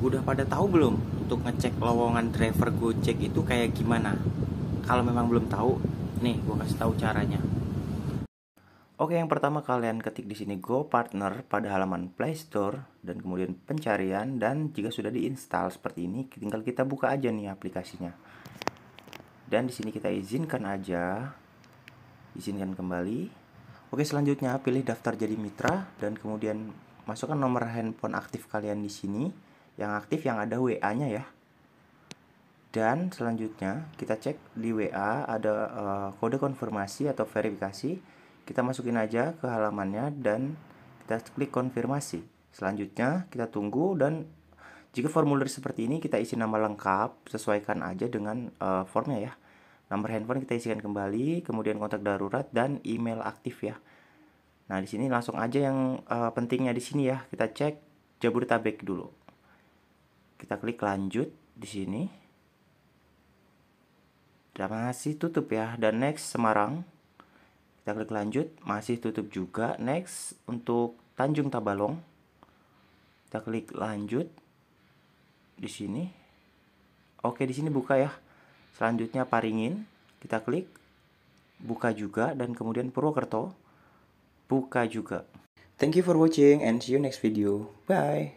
udah pada tahu belum untuk ngecek lowongan driver Gojek itu kayak gimana? Kalau memang belum tahu, nih gue kasih tahu caranya. Oke, yang pertama kalian ketik di sini Go Partner pada halaman Play Store dan kemudian pencarian dan jika sudah diinstal seperti ini, tinggal kita buka aja nih aplikasinya. Dan di sini kita izinkan aja, izinkan kembali. Oke, selanjutnya pilih daftar jadi mitra dan kemudian masukkan nomor handphone aktif kalian di sini yang aktif yang ada WA-nya ya. Dan selanjutnya kita cek di WA ada uh, kode konfirmasi atau verifikasi. Kita masukin aja ke halamannya dan kita klik konfirmasi. Selanjutnya kita tunggu dan jika formulir seperti ini kita isi nama lengkap, sesuaikan aja dengan uh, formnya ya. Nomor handphone kita isikan kembali, kemudian kontak darurat dan email aktif ya. Nah, di sini langsung aja yang uh, pentingnya di sini ya, kita cek Jabodetabek dulu kita klik lanjut di sini dan masih tutup ya dan next Semarang kita klik lanjut masih tutup juga next untuk Tanjung Tabalong kita klik lanjut di sini oke di sini buka ya selanjutnya Paringin kita klik buka juga dan kemudian Purwokerto buka juga thank you for watching and see you next video bye